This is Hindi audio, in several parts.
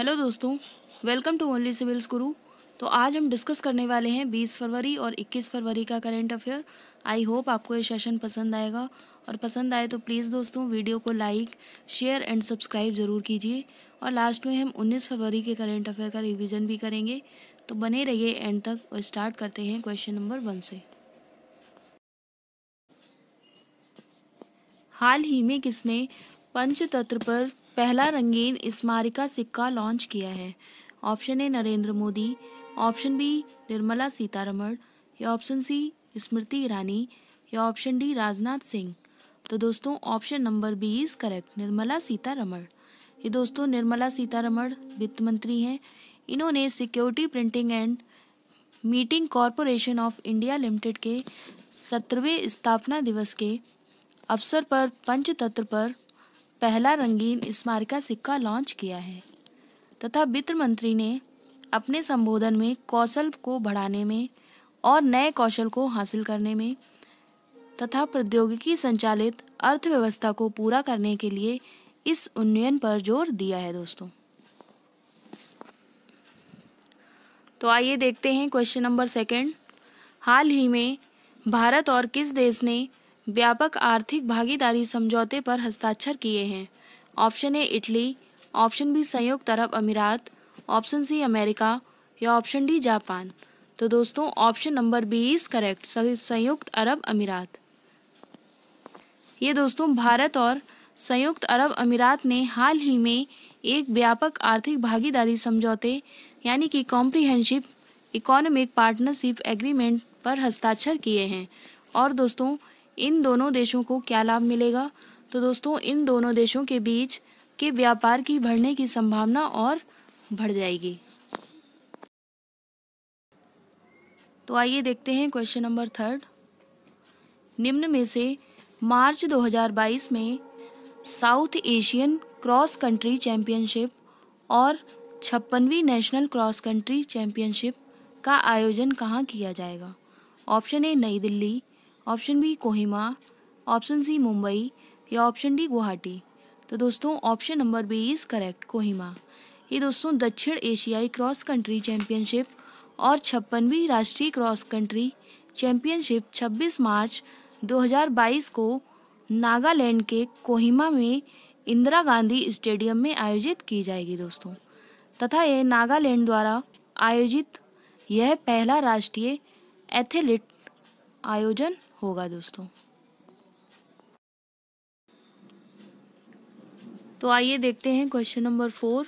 हेलो दोस्तों वेलकम टू ओनली सिविल्स गुरु तो आज हम डिस्कस करने वाले हैं 20 फरवरी और 21 फरवरी का करंट अफेयर आई होप आपको ये सेशन पसंद आएगा और पसंद आए तो प्लीज़ दोस्तों वीडियो को लाइक शेयर एंड सब्सक्राइब ज़रूर कीजिए और लास्ट में हम 19 फरवरी के करंट अफेयर का रिविज़न भी करेंगे तो बने रहिए एंड तक और स्टार्ट करते हैं क्वेश्चन नंबर वन से हाल ही में किसने पंचतत्व पर पहला रंगीन स्मारिका सिक्का लॉन्च किया है option A Narendra Modi option B Nirmala Sitharaman या ऑप्शन सी स्मृति ईरानी या ऑप्शन डी राजनाथ सिंह तो दोस्तों option number B is correct Nirmala Sitharaman ये दोस्तों निर्मला सीतारमण वित्त मंत्री हैं इन्होंने security printing and minting corporation of India limited के सत्रहवें स्थापना दिवस के अवसर पर पंचतत्व पर पहला रंगीन स्मारिका सिक्का लॉन्च किया है तथा वित्त मंत्री ने अपने संबोधन में कौशल को बढ़ाने में और नए कौशल को हासिल करने में तथा प्रौद्योगिकी संचालित अर्थव्यवस्था को पूरा करने के लिए इस उन्नयन पर जोर दिया है दोस्तों तो आइए देखते हैं क्वेश्चन नंबर सेकंड हाल ही में भारत और किस देश ने व्यापक आर्थिक भागीदारी समझौते पर हस्ताक्षर किए हैं option A Italy option B संयुक्त अरब अमीरात ऑप्शन सी अमेरिका या ऑप्शन डी जापान तो दोस्तों option number B is correct संयुक्त अरब अमीरात ये दोस्तों भारत और संयुक्त अरब अमीरात ने हाल ही में एक व्यापक आर्थिक भागीदारी समझौते यानी कि कॉम्प्रिहेंशिप इकोनॉमिक पार्टनरशिप एग्रीमेंट पर हस्ताक्षर किए हैं और दोस्तों इन दोनों देशों को क्या लाभ मिलेगा तो दोस्तों इन दोनों देशों के बीच के व्यापार की बढ़ने की संभावना और बढ़ जाएगी तो आइए देखते हैं क्वेश्चन नंबर थर्ड निम्न में से मार्च 2022 में South Asian cross country championship और छप्पनवीं नेशनल क्रॉस कंट्री चैंपियनशिप का आयोजन कहाँ किया जाएगा ऑप्शन ए नई Delhi option B Kohima option C Mumbai या ऑप्शन डी गुवाहाटी तो दोस्तों option number B is correct Kohima ये दोस्तों दक्षिण एशियाई क्रॉस कंट्री चैम्पियनशिप और छप्पनवीं राष्ट्रीय क्रॉस कंट्री चैम्पियनशिप 26 मार्च 2022 को नागालैंड के कोहिमा में इंदिरा गांधी स्टेडियम में आयोजित की जाएगी दोस्तों तथा ये नागालैंड द्वारा आयोजित यह पहला राष्ट्रीय एथलीट आयोजन होगा दोस्तों तो आइए देखते हैं क्वेश्चन नंबर फोर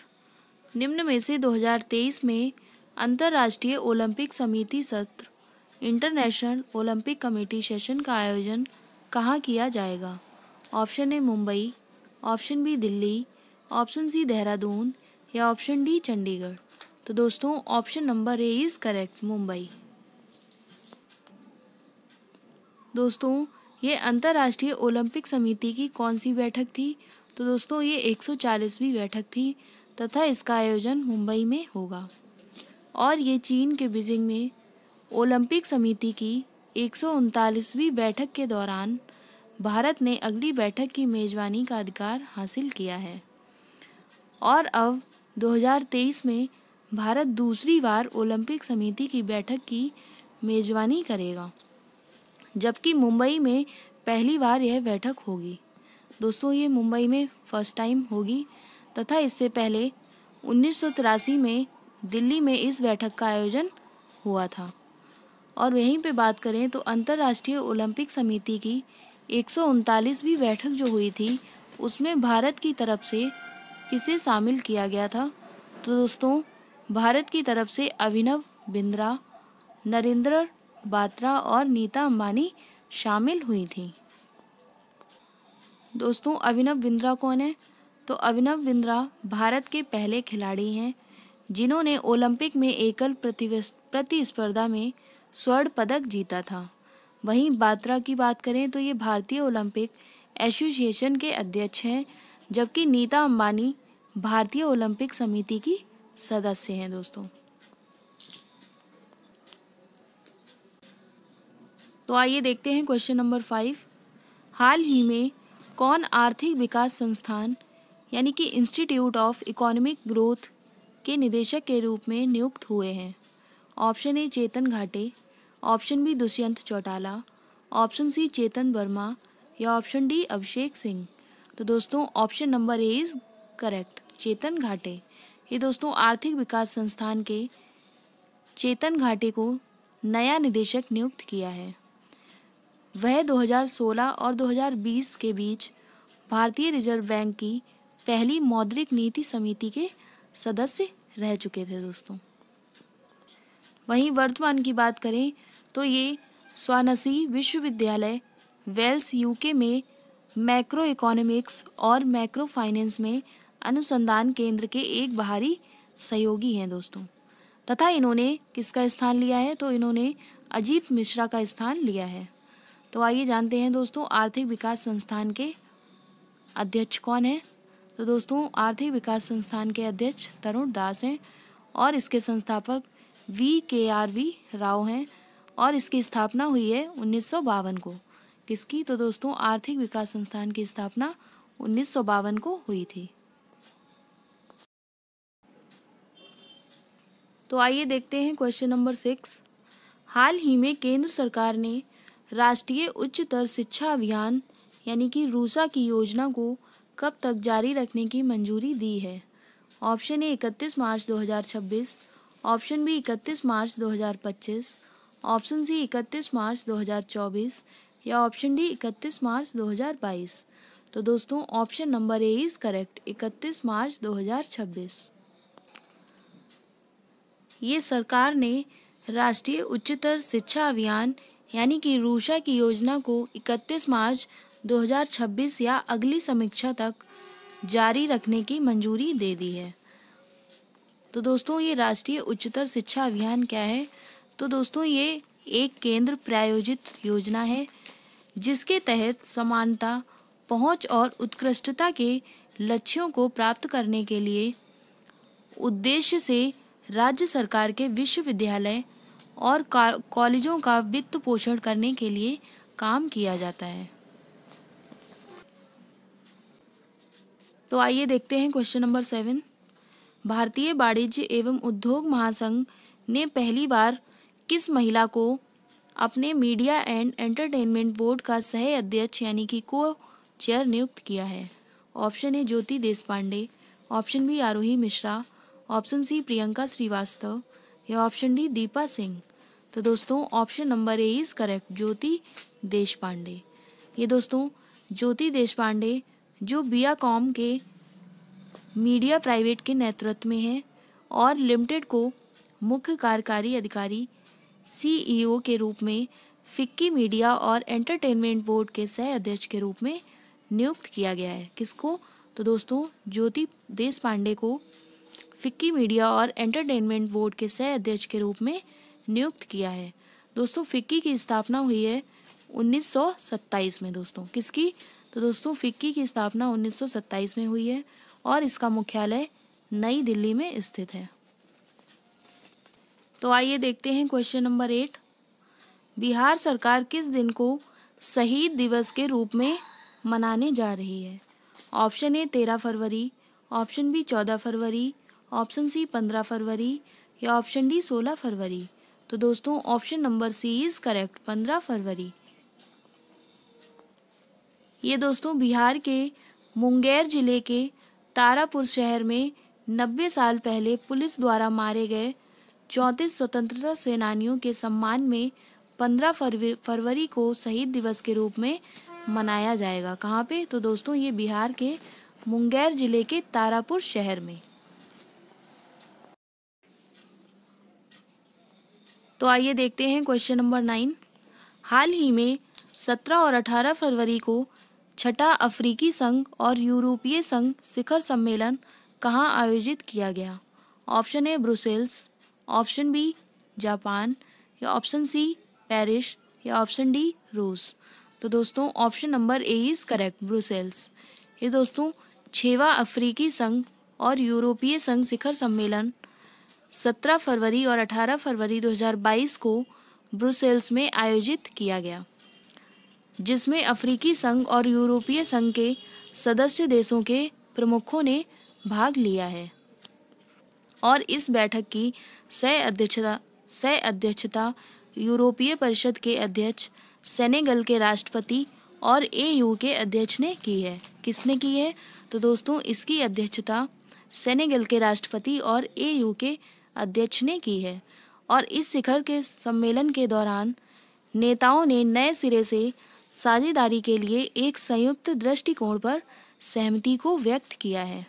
निम्न में से 2023 में अंतर्राष्ट्रीय ओलंपिक समिति सत्र इंटरनेशनल ओलंपिक कमेटी सेशन का आयोजन कहाँ किया जाएगा option A Mumbai option B Delhi option C Dehradun या ऑप्शन डी चंडीगढ़ तो दोस्तों option number A is correct Mumbai दोस्तों ये अंतर्राष्ट्रीय ओलंपिक समिति की कौन सी बैठक थी तो दोस्तों ये 140वीं बैठक थी तथा इसका आयोजन मुंबई में होगा और ये चीन के बीजिंग में ओलंपिक समिति की एक बैठक के दौरान भारत ने अगली बैठक की मेज़बानी का अधिकार हासिल किया है और अब 2023 में भारत दूसरी बार ओलंपिक समिति की बैठक की मेज़बानी करेगा जबकि मुंबई में पहली बार यह बैठक होगी दोस्तों ये मुंबई में फर्स्ट टाइम होगी तथा इससे पहले उन्नीस में दिल्ली में इस बैठक का आयोजन हुआ था और वहीं पे बात करें तो अंतर्राष्ट्रीय ओलंपिक समिति की एक सौ बैठक जो हुई थी उसमें भारत की तरफ से इसे शामिल किया गया था तो दोस्तों भारत की तरफ से अभिनव बिंद्रा नरेंद्र बात्रा और नीता अंबानी शामिल हुई थी दोस्तों अभिनव बिंद्रा कौन है तो अभिनव बिंद्रा भारत के पहले खिलाड़ी हैं जिन्होंने ओलंपिक में एकल प्रतिस्पर्धा में स्वर्ण पदक जीता था वहीं बात्रा की बात करें तो ये भारतीय ओलंपिक एसोसिएशन के अध्यक्ष हैं जबकि नीता अंबानी भारतीय ओलंपिक समिति की सदस्य हैं दोस्तों तो आइए देखते हैं क्वेश्चन नंबर फाइव हाल ही में कौन आर्थिक विकास संस्थान यानी कि इंस्टीट्यूट ऑफ इकोनॉमिक ग्रोथ के निदेशक के रूप में नियुक्त हुए हैं option A Chetan Ghate option B Dushyant Chautala option C Chetan Verma या ऑप्शन डी अभिषेक सिंह तो दोस्तों option number A is correct Chetan Ghate ये दोस्तों आर्थिक विकास संस्थान के चेतन घाटे को नया निदेशक नियुक्त किया है वह 2016 और 2020 के बीच भारतीय रिजर्व बैंक की पहली मौद्रिक नीति समिति के सदस्य रह चुके थे दोस्तों वहीं वर्तमान की बात करें तो ये स्वानसी विश्वविद्यालय वेल्स यूके में मैक्रो इकोनॉमिक्स और मैक्रो फाइनेंस में अनुसंधान केंद्र के एक बाहरी सहयोगी हैं दोस्तों तथा इन्होंने किसका स्थान लिया है तो इन्होंने अजीत मिश्रा का स्थान लिया है तो आइए जानते हैं दोस्तों आर्थिक विकास संस्थान के अध्यक्ष कौन है तो दोस्तों आर्थिक विकास संस्थान के अध्यक्ष तरुण दास हैं और इसके संस्थापक वी के आर वी राव हैं और इसकी स्थापना हुई है उन्नीस को किसकी तो दोस्तों आर्थिक विकास संस्थान की स्थापना उन्नीस को हुई थी तो आइए देखते हैं क्वेश्चन नंबर सिक्स हाल ही में केंद्र सरकार ने राष्ट्रीय उच्चतर शिक्षा अभियान यानी कि रूसा की योजना को कब तक जारी रखने की मंजूरी दी है ऑप्शन ए इकतीस मार्च 2026 ऑप्शन बी इकतीस मार्च 2025 ऑप्शन सी इकतीस मार्च 2024 या ऑप्शन डी इकतीस मार्च 2022 तो दोस्तों option number A is correct 31 March 2026 ये सरकार ने राष्ट्रीय उच्चतर शिक्षा अभियान यानी कि रूषा की योजना को 31 मार्च 2026 या अगली समीक्षा तक जारी रखने की मंजूरी दे दी है तो दोस्तों ये राष्ट्रीय उच्चतर शिक्षा अभियान क्या है तो दोस्तों ये एक केंद्र प्रायोजित योजना है जिसके तहत समानता पहुंच और उत्कृष्टता के लक्ष्यों को प्राप्त करने के लिए उद्देश्य से राज्य सरकार के विश्वविद्यालय और कॉलेजों का वित्त पोषण करने के लिए काम किया जाता है तो आइए देखते हैं क्वेश्चन नंबर सेवन भारतीय वाणिज्य एवं उद्योग महासंघ ने पहली बार किस महिला को अपने मीडिया एंड एंटरटेनमेंट बोर्ड का सह अध्यक्ष यानी कि को चेयर नियुक्त किया है option A Jyoti Deshpande option B Arohi Mishra option C Priyanka Shrivastava या ऑप्शन डी दीपा सिंह तो दोस्तों option number A is correct Jyoti Deshpande ये दोस्तों ज्योति देश पांडे जो बी कॉम के मीडिया प्राइवेट के नेतृत्व में हैं और लिमिटेड को मुख्य कार्यकारी अधिकारी सीईओ e के रूप में फिक्की मीडिया और एंटरटेनमेंट बोर्ड के सह अध्यक्ष के रूप में नियुक्त किया गया है किसको तो दोस्तों ज्योति देश पांडे को फिक्की मीडिया और एंटरटेनमेंट बोर्ड के सह अध्यक्ष के रूप में नियुक्त किया है दोस्तों फिक्की की स्थापना हुई है 1927 में दोस्तों किसकी तो दोस्तों फिक्की की स्थापना 1927 में हुई है और इसका मुख्यालय नई दिल्ली में स्थित है तो आइए देखते हैं क्वेश्चन नंबर एट बिहार सरकार किस दिन को शहीद दिवस के रूप में मनाने जा रही है ऑप्शन ए तेरह फरवरी ऑप्शन बी चौदह फरवरी ऑप्शन सी पंद्रह फरवरी या ऑप्शन डी सोलह फरवरी तो दोस्तों option number C is correct पंद्रह फरवरी ये दोस्तों बिहार के मुंगेर जिले के तारापुर शहर में नब्बे साल पहले पुलिस द्वारा मारे गए चौंतीस स्वतंत्रता सेनानियों के सम्मान में पंद्रह फरवरी को शहीद दिवस के रूप में मनाया जाएगा कहाँ पे तो दोस्तों ये बिहार के मुंगेर जिले के तारापुर शहर में तो आइए देखते हैं क्वेश्चन नंबर नाइन हाल ही में सत्रह और अठारह फरवरी को छठा अफ्रीकी संघ और यूरोपीय संघ शिखर सम्मेलन कहाँ आयोजित किया गया option A Brussels option B Japan या ऑप्शन सी पेरिस या ऑप्शन डी रूस तो दोस्तों option number A is correct Brussels ये दोस्तों छेवा अफ्रीकी संघ और यूरोपीय संघ शिखर सम्मेलन 17 फरवरी और 18 फरवरी 2022 को ब्रुसेल्स में आयोजित किया गया जिसमें अफ्रीकी संघ और यूरोपीय संघ के सदस्य देशों के प्रमुखों ने भाग लिया है और इस बैठक की सह अध्यक्षता सह अध्यक्षता यूरोपीय परिषद के अध्यक्ष सेनेगल के राष्ट्रपति और एयू के अध्यक्ष ने की है किसने की है तो दोस्तों इसकी अध्यक्षता सेनेगल के राष्ट्रपति और एयू के अध्यक्ष ने की है और इस शिखर के सम्मेलन के दौरान नेताओं ने नए सिरे से साझेदारी के लिए एक संयुक्त दृष्टिकोण पर सहमति को व्यक्त किया है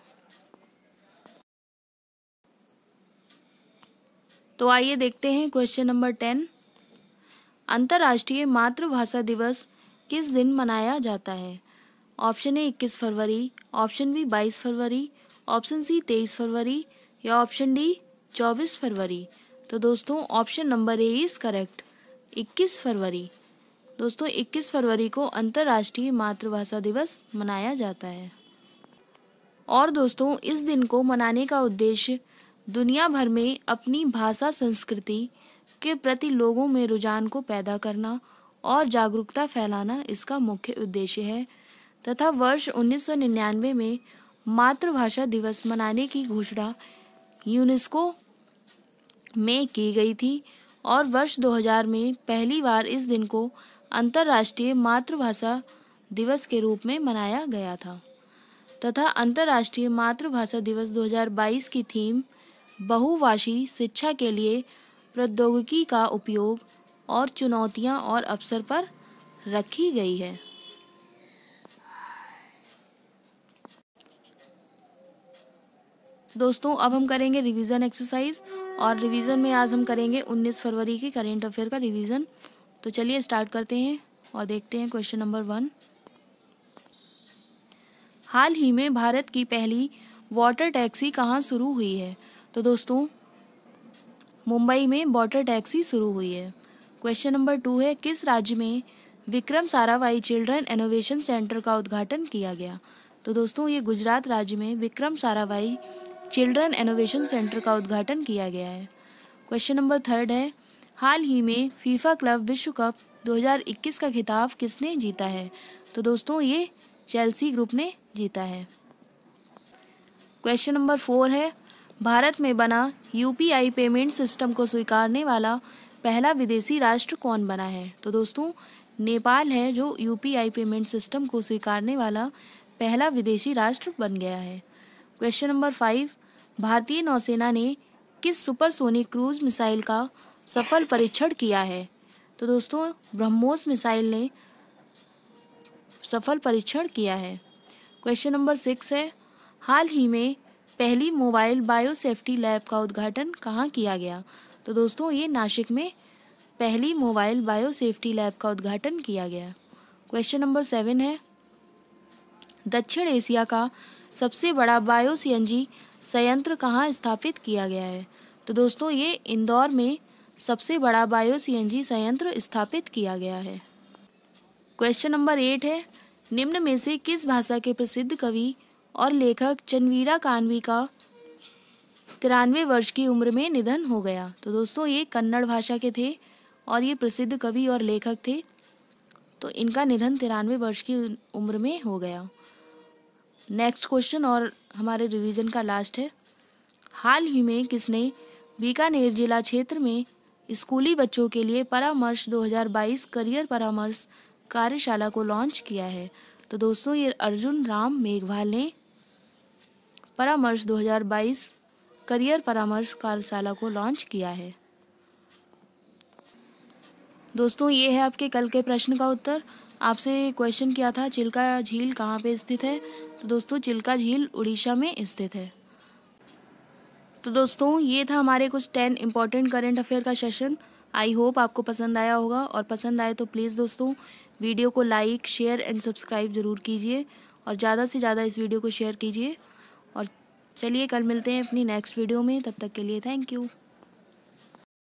तो आइए देखते हैं क्वेश्चन नंबर टेन अंतर्राष्ट्रीय मातृभाषा दिवस किस दिन मनाया जाता है ऑप्शन ए इक्कीस फरवरी ऑप्शन बी बाईस फरवरी ऑप्शन सी तेईस फरवरी या ऑप्शन डी चौबीस फरवरी तो दोस्तों option number A is correct इक्कीस फरवरी दोस्तों 21 फरवरी को अंतर्राष्ट्रीय मातृभाषा दिवस मनाया जाता है और दोस्तों इस दिन को मनाने का उद्देश्य दुनिया भर में अपनी भाषा संस्कृति के प्रति लोगों में रुझान को पैदा करना और जागरूकता फैलाना इसका मुख्य उद्देश्य है तथा वर्ष 1999 में मातृभाषा दिवस मनाने की घोषणा यूनेस्को में की गई थी और वर्ष 2000 में पहली बार इस दिन को अंतर्राष्ट्रीय मातृभाषा दिवस के रूप में मनाया गया था तथा अंतर्राष्ट्रीय मातृभाषा दिवस 2022 की थीम बहुभाषी शिक्षा के लिए प्रौद्योगिकी का उपयोग और चुनौतियां और अवसर पर रखी गई है दोस्तों अब हम करेंगे रिवीजन एक्सरसाइज और रिवीजन में आज हम करेंगे 19 फरवरी के करेंट अफेयर का रिवीजन तो चलिए स्टार्ट करते हैं और देखते हैं क्वेश्चन नंबर वन हाल ही में भारत की पहली वाटर टैक्सी कहाँ शुरू हुई है तो दोस्तों मुंबई में वाटर टैक्सी शुरू हुई है क्वेश्चन नंबर टू है किस राज्य में Vikram Sarabhai children innovation centre का उद्घाटन किया गया तो दोस्तों ये गुजरात राज्य में Vikram Sarabhai children innovation centre का उद्घाटन किया गया है क्वेश्चन नंबर थर्ड है हाल ही में फीफा क्लब विश्व कप 2021 का खिताब किसने जीता है तो दोस्तों ये चेल्सी ग्रुप ने जीता है क्वेश्चन नंबर फोर है भारत में बना यूपीआई पेमेंट सिस्टम को स्वीकारने वाला पहला विदेशी राष्ट्र कौन बना है तो दोस्तों नेपाल है जो यूपीआई पेमेंट सिस्टम को स्वीकारने वाला पहला विदेशी राष्ट्र बन गया है क्वेश्चन नंबर फाइव भारतीय नौसेना ने किस सुपरसोनिक क्रूज मिसाइल का सफल परीक्षण किया है तो दोस्तों ब्रह्मोस मिसाइल ने सफल परीक्षण किया है क्वेश्चन नंबर सिक्स है हाल ही में पहली मोबाइल बायोसेफ्टी लैब का उद्घाटन कहाँ किया गया तो दोस्तों ये नासिक में पहली मोबाइल बायोसेफ्टी लैब का उद्घाटन किया गया क्वेश्चन नंबर सेवन है दक्षिण एशिया का सबसे बड़ा बायो सी संयंत्र कहाँ स्थापित किया गया है तो दोस्तों ये इंदौर में सबसे बड़ा बायो सी संयंत्र स्थापित किया गया है क्वेश्चन नंबर एट है निम्न में से किस भाषा के प्रसिद्ध कवि और लेखक चनवीरा कानवी का तिरानवे वर्ष की उम्र में निधन हो गया तो दोस्तों ये कन्नड़ भाषा के थे और ये प्रसिद्ध कवि और लेखक थे तो इनका निधन तिरानवे वर्ष की उम्र में हो गया नेक्स्ट क्वेश्चन और हमारे रिवीजन का लास्ट है हाल ही में किसने बीकानेर जिला क्षेत्र में स्कूली बच्चों के लिए परामर्श 2022 करियर परामर्श कार्यशाला को लॉन्च किया है तो दोस्तों ये अर्जुन राम मेघवाल ने परामर्श 2022 करियर परामर्श कार्यशाला को लॉन्च किया है दोस्तों ये है आपके कल के प्रश्न का उत्तर आपसे क्वेश्चन किया था चिल्का झील कहाँ पे स्थित है तो दोस्तों चिल्का झील उड़ीसा में स्थित है तो दोस्तों ये था हमारे कुछ टेन इंपॉर्टेंट करेंट अफेयर का सेशन आई होप आपको पसंद आया होगा और पसंद आए तो प्लीज़ दोस्तों वीडियो को लाइक शेयर एंड सब्सक्राइब ज़रूर कीजिए और ज़्यादा से ज़्यादा इस वीडियो को शेयर कीजिए और चलिए कल मिलते हैं अपनी नेक्स्ट वीडियो में तब तक के लिए थैंक यू